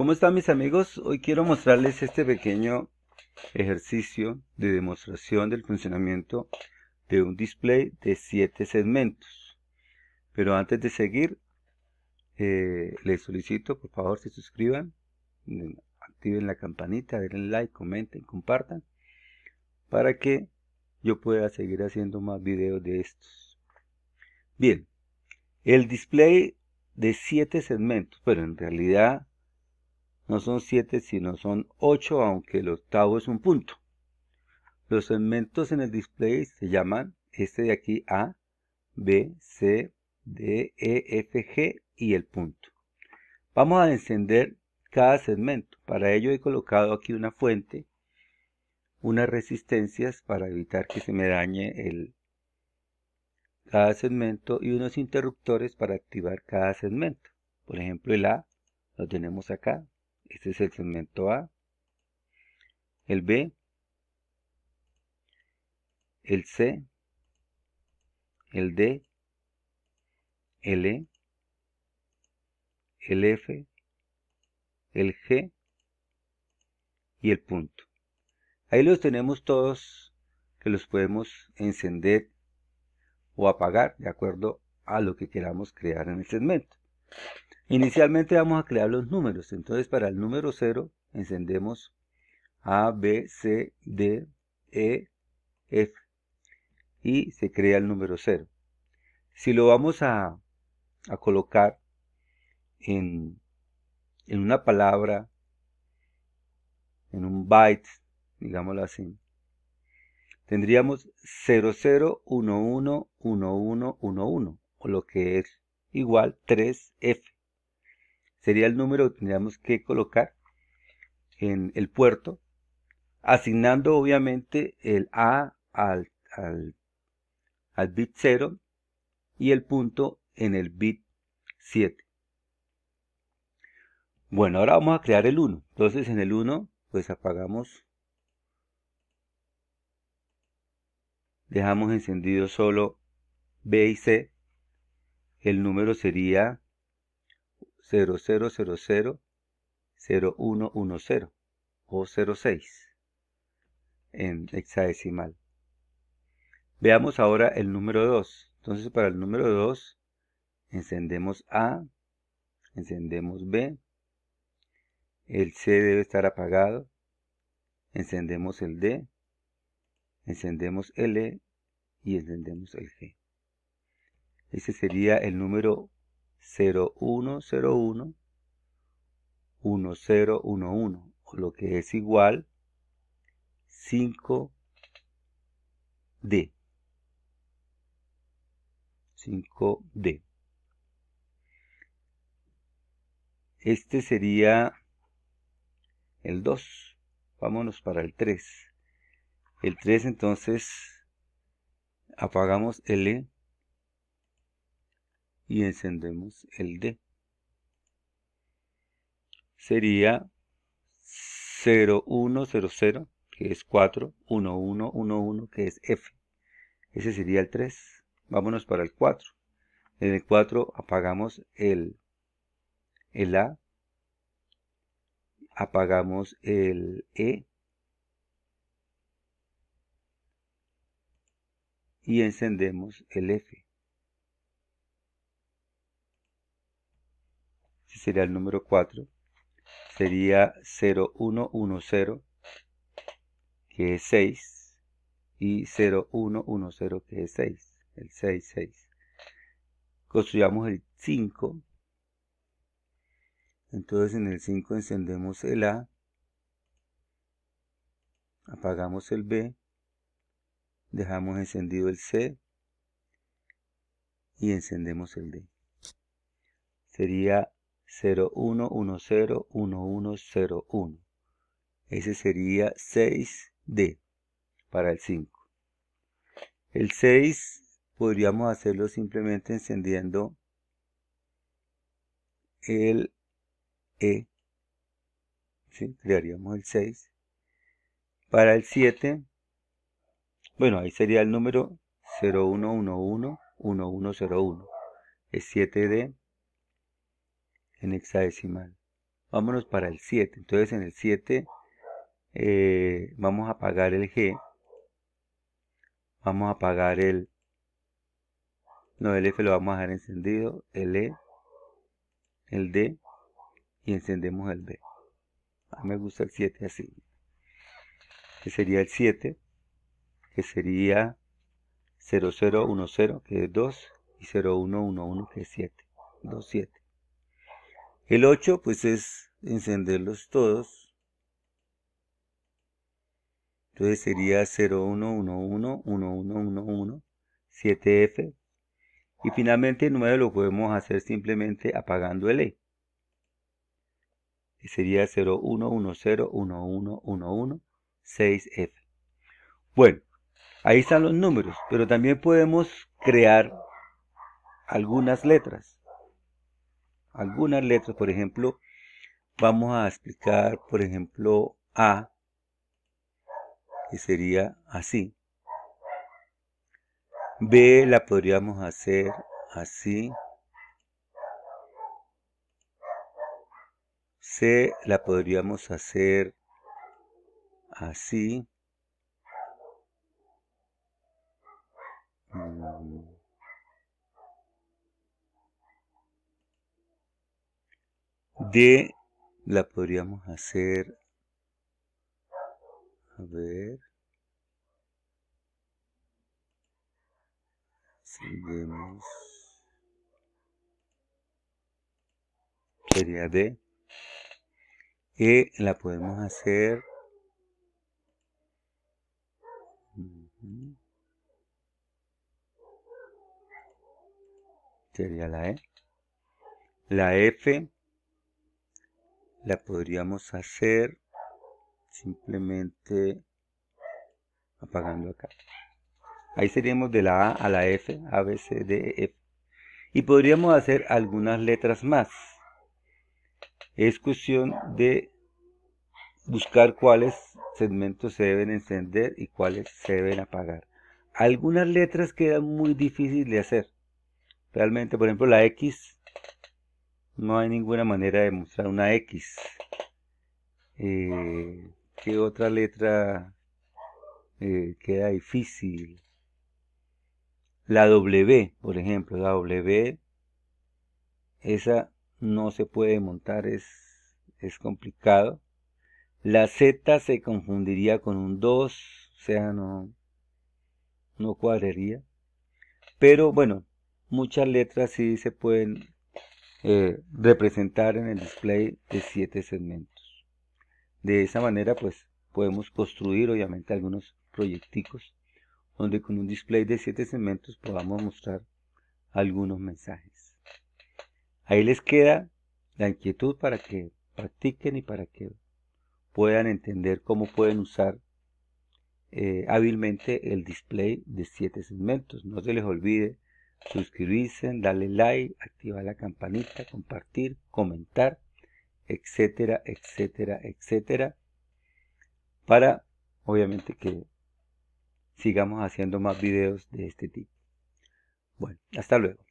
¿Cómo están mis amigos? Hoy quiero mostrarles este pequeño ejercicio de demostración del funcionamiento de un display de 7 segmentos. Pero antes de seguir, eh, les solicito por favor se suscriban, activen la campanita, den like, comenten, compartan, para que yo pueda seguir haciendo más videos de estos. Bien, el display de 7 segmentos, pero en realidad no son 7 sino son 8 aunque el octavo es un punto. Los segmentos en el display se llaman este de aquí A, B, C, D, E, F, G y el punto. Vamos a encender cada segmento. Para ello he colocado aquí una fuente, unas resistencias para evitar que se me dañe el, cada segmento y unos interruptores para activar cada segmento. Por ejemplo, el A lo tenemos acá, este es el segmento A. El B. El C. El D. El E. El F. El G. Y el punto. Ahí los tenemos todos que los podemos encender o apagar de acuerdo a lo que queramos crear en el segmento. Inicialmente vamos a crear los números, entonces para el número 0 encendemos A, B, C, D, E, F y se crea el número 0. Si lo vamos a, colocar en, en una palabra, en un byte, digámoslo así, tendríamos 00111111 o lo que es igual 3F sería el número que tendríamos que colocar en el puerto, asignando obviamente el A al, al, al bit 0 y el punto en el bit 7. Bueno, ahora vamos a crear el 1. Entonces en el 1 pues apagamos dejamos encendido solo B y C, el número sería 0110 o 06 en hexadecimal. Veamos ahora el número 2. Entonces para el número 2 encendemos A, encendemos B, el C debe estar apagado, encendemos el D, encendemos el E y encendemos el G. Ese sería el número 0101 1011, lo que es igual 5D. 5D. Este sería el 2. Vámonos para el 3. El 3 entonces apagamos L y encendemos el D. Sería 0100, que es 4, 1111, que es F. Ese sería el 3. Vámonos para el 4. En el 4 apagamos el, el A, apagamos el E y encendemos el F. sería el número 4, sería 0110, que es 6, y 0110, que es 6, el 66 Construyamos el 5, entonces en el 5 encendemos el A, apagamos el B, dejamos encendido el C y encendemos el D. Sería 01101101. Ese sería 6D para el 5. El 6 podríamos hacerlo simplemente encendiendo el E. ¿sí? Crearíamos el 6. Para el 7, bueno, ahí sería el número 01111101. Es 7D en hexadecimal. Vámonos para el 7. Entonces en el 7 eh, vamos a apagar el G. Vamos a apagar el... No, el F lo vamos a dejar encendido. El E. El D. Y encendemos el B. A mí me gusta el 7 así. Que sería el 7. Que sería 0010 que es 2. Y 0111 que es 7. 27. El 8 pues es encenderlos todos. Entonces sería 01111111 f Y finalmente el 9 lo podemos hacer simplemente apagando el E. Que sería 011011116 f Bueno, ahí están los números, pero también podemos crear algunas letras algunas letras, por ejemplo, vamos a explicar, por ejemplo, A, que sería así. B la podríamos hacer así. C la podríamos hacer así. Mm. D la podríamos hacer, a ver, sería D. E la podemos hacer sería la E. La F la podríamos hacer simplemente apagando acá. Ahí seríamos de la A a la F, A, B, C, D, E, F. Y podríamos hacer algunas letras más. Es cuestión de buscar cuáles segmentos se deben encender y cuáles se deben apagar. Algunas letras quedan muy difíciles de hacer. Realmente, por ejemplo, la X no hay ninguna manera de mostrar una X. Eh, ¿Qué otra letra eh, queda difícil? La W, por ejemplo, la W, esa no se puede montar, es, es complicado. La Z se confundiría con un 2, o sea, no, no cuadraría. Pero bueno, muchas letras sí se pueden eh, representar en el display de siete segmentos. De esa manera pues podemos construir obviamente algunos proyecticos donde con un display de siete segmentos podamos mostrar algunos mensajes. Ahí les queda la inquietud para que practiquen y para que puedan entender cómo pueden usar eh, hábilmente el display de siete segmentos. No se les olvide suscribirse, darle like, activar la campanita, compartir, comentar, etcétera, etcétera, etcétera, para obviamente que sigamos haciendo más videos de este tipo. Bueno, hasta luego.